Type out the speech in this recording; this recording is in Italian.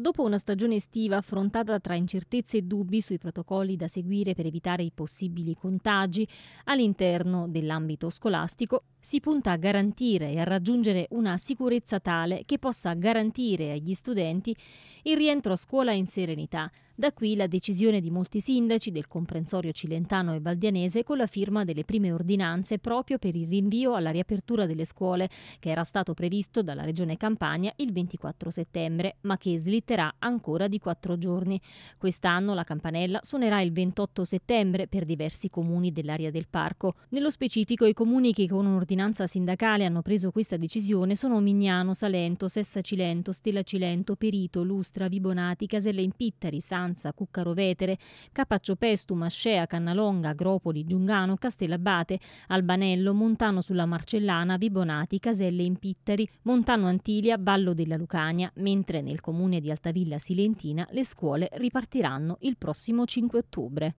Dopo una stagione estiva affrontata tra incertezze e dubbi sui protocolli da seguire per evitare i possibili contagi, all'interno dell'ambito scolastico si punta a garantire e a raggiungere una sicurezza tale che possa garantire agli studenti il rientro a scuola in serenità. Da qui la decisione di molti sindaci del comprensorio cilentano e valdianese con la firma delle prime ordinanze proprio per il rinvio alla riapertura delle scuole, che era stato previsto dalla Regione Campania il 24 settembre, ma che slitterà ancora di quattro giorni. Quest'anno la campanella suonerà il 28 settembre per diversi comuni dell'area del parco. Nello specifico i comuni che con ordinanze ordinanza sindacale hanno preso questa decisione sono Mignano, Salento, Sessa Cilento, Stella Cilento, Perito, Lustra, Vibonati, Caselle in Pittari, Sanza, Cuccaro Vetere, Capaccio Pestu, Mascea, Cannalonga, Agropoli, Giungano, Castellabate, Albanello, Montano sulla Marcellana, Vibonati, Caselle in Pittari, Montano Antilia, Vallo della Lucania, mentre nel comune di Altavilla Silentina le scuole ripartiranno il prossimo 5 ottobre.